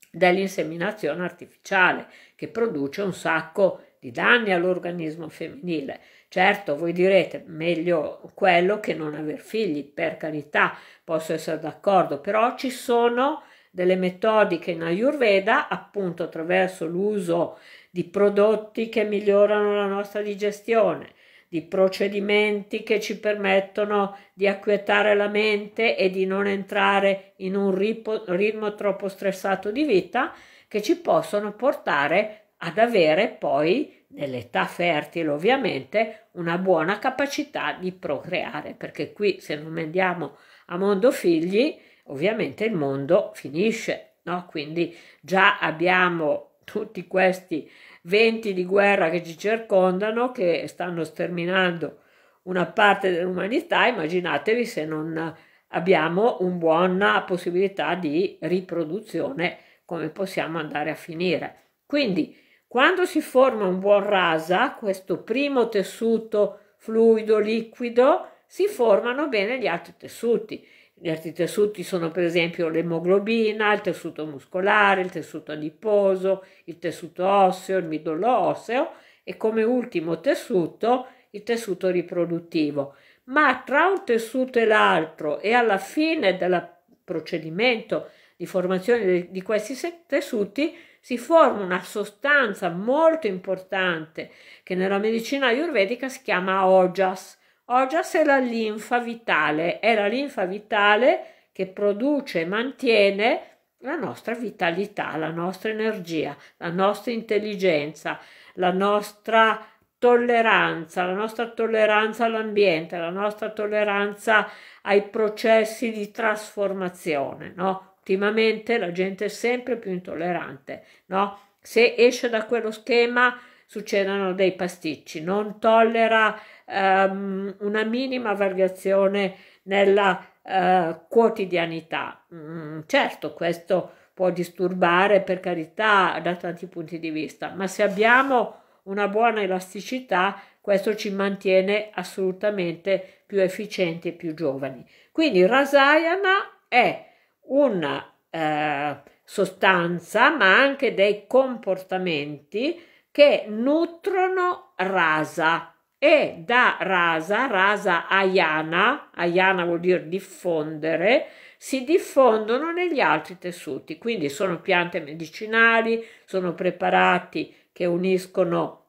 dell'inseminazione artificiale che produce un sacco di danni all'organismo femminile. Certo, voi direte meglio quello che non aver figli, per carità, posso essere d'accordo, però ci sono delle metodiche in Ayurveda, appunto attraverso l'uso di prodotti che migliorano la nostra digestione, di procedimenti che ci permettono di acquietare la mente e di non entrare in un ritmo troppo stressato di vita che ci possono portare ad avere poi, nell'età fertile ovviamente, una buona capacità di procreare, perché qui se non andiamo a mondo figli, ovviamente il mondo finisce, no? Quindi già abbiamo tutti questi venti di guerra che ci circondano, che stanno sterminando una parte dell'umanità, immaginatevi se non abbiamo una buona possibilità di riproduzione, come possiamo andare a finire. Quindi, quando si forma un buon rasa, questo primo tessuto fluido, liquido, si formano bene gli altri tessuti gli altri tessuti sono per esempio l'emoglobina, il tessuto muscolare, il tessuto adiposo, il tessuto osseo, il midollo osseo e come ultimo tessuto il tessuto riproduttivo. Ma tra un tessuto e l'altro e alla fine del procedimento di formazione di questi tessuti si forma una sostanza molto importante che nella medicina ayurvedica si chiama ojas Ojas è la linfa vitale, è la linfa vitale che produce e mantiene la nostra vitalità, la nostra energia, la nostra intelligenza, la nostra tolleranza, la nostra tolleranza all'ambiente, la nostra tolleranza ai processi di trasformazione, no? Ultimamente la gente è sempre più intollerante, no? Se esce da quello schema succedano dei pasticci, non tollera um, una minima variazione nella uh, quotidianità. Mm, certo, questo può disturbare per carità da tanti punti di vista, ma se abbiamo una buona elasticità, questo ci mantiene assolutamente più efficienti e più giovani. Quindi Rasayana è una eh, sostanza, ma anche dei comportamenti che nutrono rasa e da rasa, rasa ayana, ayana vuol dire diffondere, si diffondono negli altri tessuti. Quindi sono piante medicinali, sono preparati che uniscono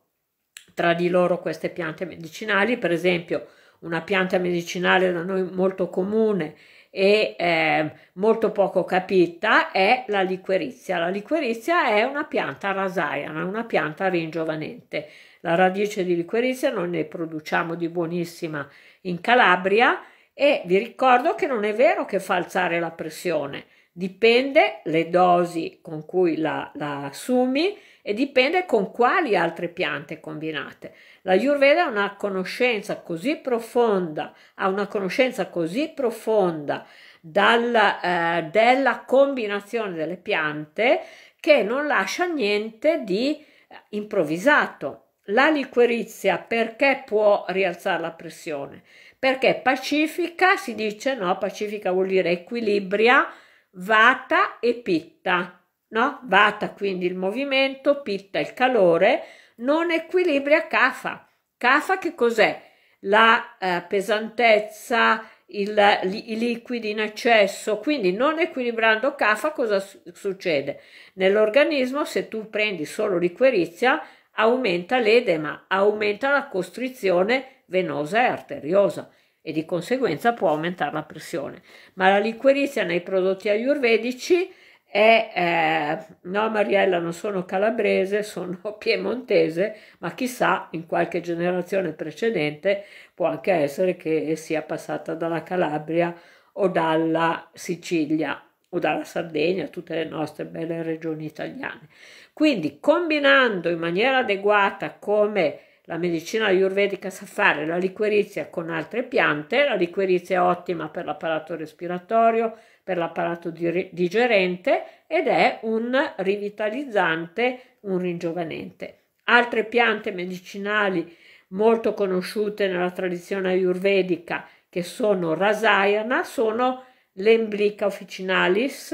tra di loro queste piante medicinali, per esempio una pianta medicinale da noi molto comune e eh, molto poco capita è la liquerizia. La liquerizia è una pianta rasaiana, una pianta ringiovanente. La radice di liquerizia noi ne produciamo di buonissima in Calabria e vi ricordo che non è vero che fa alzare la pressione, dipende le dosi con cui la, la assumi e dipende con quali altre piante combinate. La Yurveda ha una conoscenza così profonda, ha una conoscenza così profonda dalla, eh, della combinazione delle piante che non lascia niente di eh, improvvisato. La liquerizia perché può rialzare la pressione? Perché pacifica si dice no, pacifica vuol dire equilibria vata e pitta, no? Vata quindi il movimento, pitta il calore, non equilibria CAFA. CAFA che cos'è? La eh, pesantezza, il, li, i liquidi in eccesso, quindi non equilibrando CAFA cosa su- succede? Nell'organismo se tu prendi solo liquerizia aumenta l'edema, aumenta la costrizione venosa e arteriosa e di conseguenza può aumentare la pressione. Ma la liquerizia nei prodotti ayurvedici e eh, no, Mariella, non sono calabrese, sono piemontese, ma chissà, in qualche generazione precedente può anche essere che sia passata dalla Calabria o dalla Sicilia o dalla Sardegna, tutte le nostre belle regioni italiane. Quindi combinando in maniera adeguata come la medicina ayurvedica sa fare la liquerizia con altre piante, la liquerizia è ottima per l'apparato respiratorio, per l'apparato digerente ed è un rivitalizzante, un ringiovanente. Altre piante medicinali molto conosciute nella tradizione ayurvedica che sono Rasayana sono l'Emblica officinalis,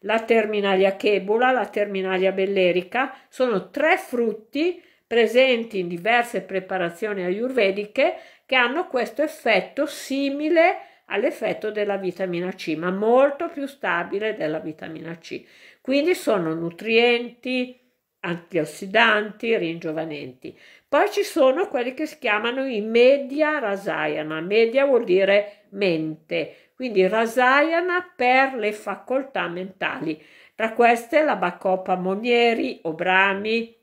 la Terminalia chebula, la Terminalia bellerica, sono tre frutti presenti in diverse preparazioni ayurvediche che hanno questo effetto simile all'effetto della vitamina C, ma molto più stabile della vitamina C. Quindi sono nutrienti, antiossidanti, ringiovanenti. Poi ci sono quelli che si chiamano i media rasayana, media vuol dire mente, quindi rasayana per le facoltà mentali. Tra queste la Bacopa Monieri, brami,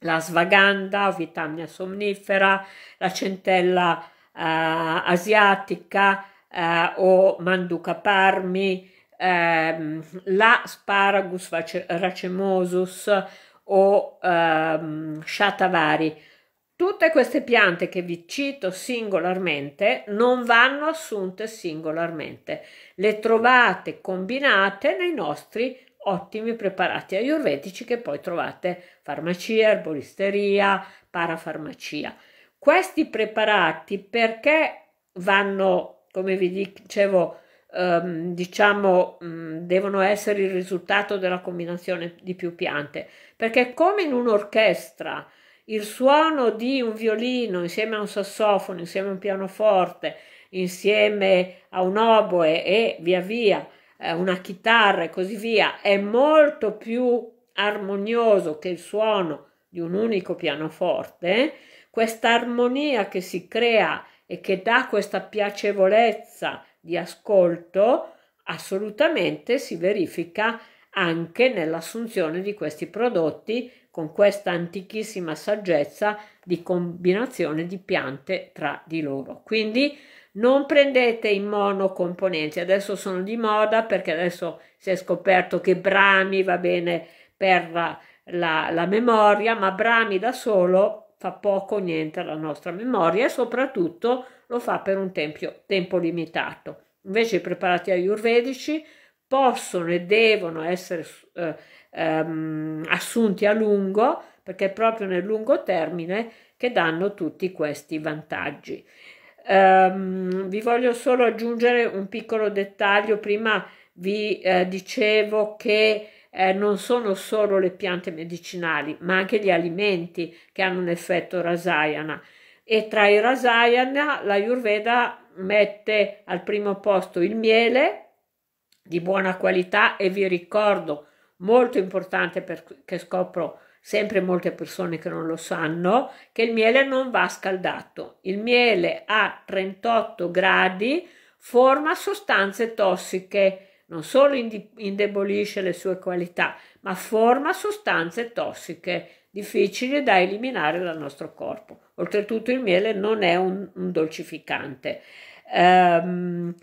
la svaganda, o vitamina somnifera, la centella eh, asiatica, eh, o manducaparmi, ehm, la sparagus racemosus o ehm, shatavari. Tutte queste piante che vi cito singolarmente non vanno assunte singolarmente, le trovate combinate nei nostri ottimi preparati ayurvedici che poi trovate farmacia, erboristeria, parafarmacia. Questi preparati perché vanno come vi dicevo, ehm, diciamo, mh, mm, devono essere il risultato della combinazione di più piante, perché come in un'orchestra il suono di un violino insieme a un sassofono, insieme a un pianoforte, insieme a un oboe e via via, eh, una chitarra e così via, è molto più armonioso che il suono di un unico pianoforte, eh? questa armonia che si crea e che dà questa piacevolezza di ascolto, assolutamente si verifica anche nell'assunzione di questi prodotti con questa antichissima saggezza di combinazione di piante tra di loro. Quindi non prendete i monocomponenti, adesso sono di moda perché adesso si è scoperto che brami va bene per la, la memoria, ma brami da solo fa poco o niente alla nostra memoria e soprattutto lo fa per un tempio, tempo limitato. Invece i preparati ayurvedici possono e devono essere eh, ehm, assunti a lungo perché è proprio nel lungo termine che danno tutti questi vantaggi. Um, vi voglio solo aggiungere un piccolo dettaglio. Prima vi eh, dicevo che eh, non sono solo le piante medicinali, ma anche gli alimenti che hanno un effetto rasayana. E tra i rasayana la Ayurveda mette al primo posto il miele di buona qualità e vi ricordo, molto importante perché scopro sempre molte persone che non lo sanno, che il miele non va scaldato. Il miele a 38 gradi forma sostanze tossiche non solo indebolisce le sue qualità, ma forma sostanze tossiche difficili da eliminare dal nostro corpo. Oltretutto il miele non è un, un dolcificante. Um,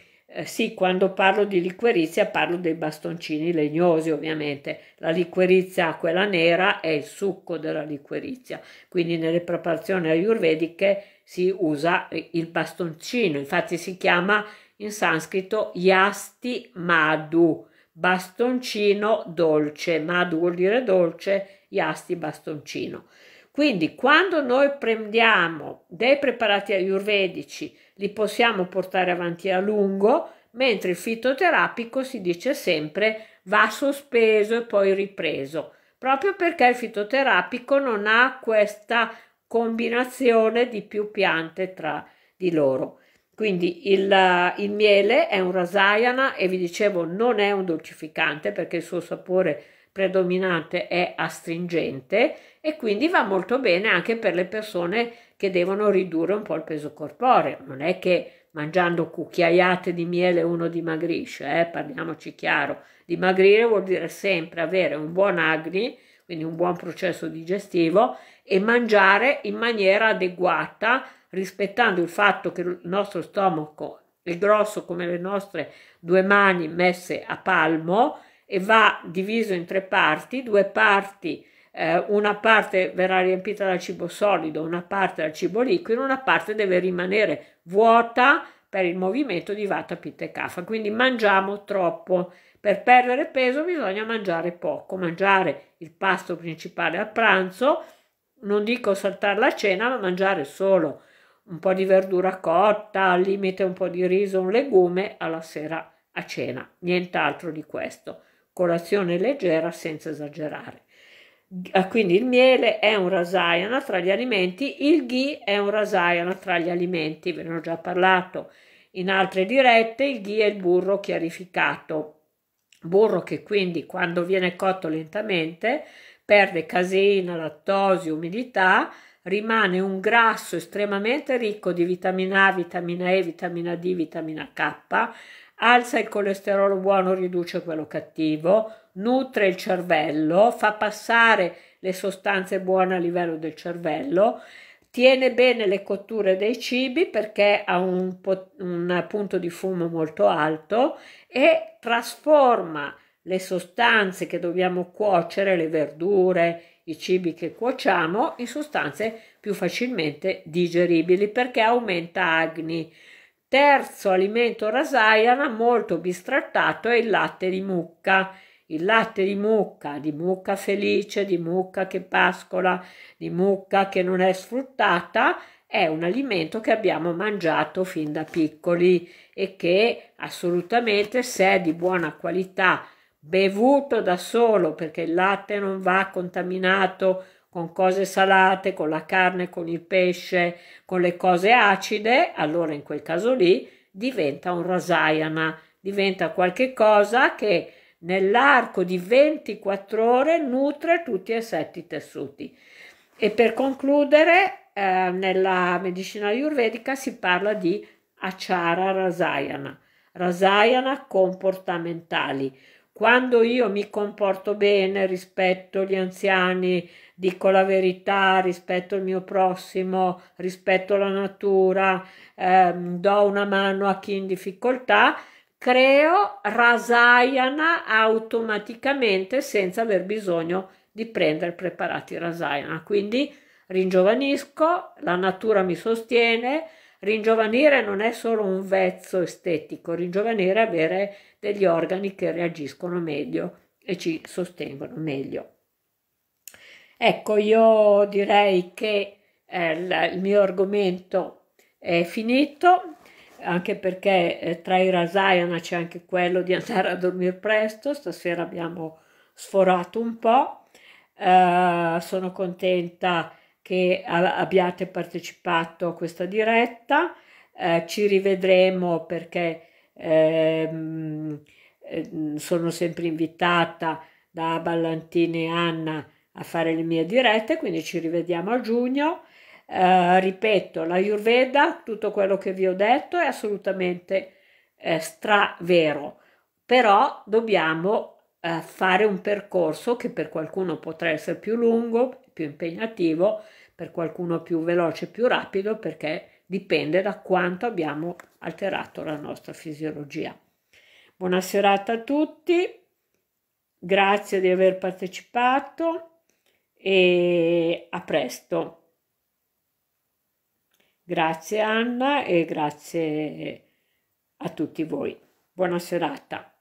sì, quando parlo di liquerizia parlo dei bastoncini legnosi ovviamente. La liquerizia, quella nera, è il succo della liquerizia. Quindi nelle preparazioni ayurvediche si usa il bastoncino, infatti si chiama in sanscrito Yasti madu, bastoncino dolce. madu vuol dire dolce, Yasti bastoncino. Quindi quando noi prendiamo dei preparati ayurvedici li possiamo portare avanti a lungo, mentre il fitoterapico si dice sempre va sospeso e poi ripreso, proprio perché il fitoterapico non ha questa combinazione di più piante tra di loro. Quindi il, il miele è un rasaiana e vi dicevo non è un dolcificante perché il suo sapore predominante è astringente e quindi va molto bene anche per le persone che devono ridurre un po' il peso corporeo. Non è che mangiando cucchiaiate di miele uno dimagrisce, eh? parliamoci chiaro. Dimagrire vuol dire sempre avere un buon agni, quindi un buon processo digestivo e mangiare in maniera adeguata rispettando il fatto che il nostro stomaco è grosso come le nostre due mani messe a palmo e va diviso in tre parti, due parti, eh, una parte verrà riempita dal cibo solido, una parte dal cibo liquido, una parte deve rimanere vuota per il movimento di vata, pitta e caffa. Quindi mangiamo troppo. Per perdere peso bisogna mangiare poco, mangiare il pasto principale a pranzo, non dico saltare la cena, ma mangiare solo un po' di verdura cotta, al limite un po' di riso, un legume alla sera a cena, nient'altro di questo. Colazione leggera senza esagerare. Ah, quindi il miele è un rasaiana tra gli alimenti, il ghi è un rasaiana tra gli alimenti, ve ne ho già parlato in altre dirette, il ghi è il burro chiarificato, burro che quindi quando viene cotto lentamente perde caseina, lattosio, umidità, rimane un grasso estremamente ricco di vitamina A, vitamina E, vitamina D, vitamina K, alza il colesterolo buono, riduce quello cattivo, nutre il cervello, fa passare le sostanze buone a livello del cervello, tiene bene le cotture dei cibi perché ha un, un punto di fumo molto alto e trasforma le sostanze che dobbiamo cuocere, le verdure, i cibi che cuociamo in sostanze più facilmente digeribili perché aumenta agni. Terzo alimento rasaiana molto bistrattato è il latte di mucca. Il latte di mucca, di mucca felice, di mucca che pascola, di mucca che non è sfruttata, è un alimento che abbiamo mangiato fin da piccoli e che assolutamente se è di buona qualità bevuto da solo perché il latte non va contaminato con cose salate, con la carne, con il pesce, con le cose acide, allora in quel caso lì diventa un rasayana, diventa qualcosa che nell'arco di 24 ore nutre tutti e sette i tessuti. E per concludere, eh, nella medicina ayurvedica si parla di achara rasayana, rasayana comportamentali, quando io mi comporto bene, rispetto gli anziani, dico la verità, rispetto il mio prossimo, rispetto la natura, ehm, do una mano a chi è in difficoltà, creo rasaiana automaticamente senza aver bisogno di prendere preparati rasaiana. Quindi ringiovanisco, la natura mi sostiene, Ringiovanire non è solo un vezzo estetico, ringiovanire è avere degli organi che reagiscono meglio e ci sostengono meglio. Ecco, io direi che eh, il mio argomento è finito, anche perché eh, tra i rasaiana c'è anche quello di andare a dormire presto, stasera abbiamo sforato un po', eh, sono contenta che abbiate partecipato a questa diretta. Eh, ci rivedremo perché ehm, eh, sono sempre invitata da Ballantini e Anna a fare le mie dirette, quindi ci rivediamo a giugno. Eh, ripeto, la Ayurveda, tutto quello che vi ho detto è assolutamente eh, stravero, però dobbiamo eh, fare un percorso che per qualcuno potrà essere più lungo, più impegnativo, per qualcuno più veloce, più rapido, perché dipende da quanto abbiamo alterato la nostra fisiologia. Buona serata a tutti, grazie di aver partecipato e a presto. Grazie Anna e grazie a tutti voi. Buona serata.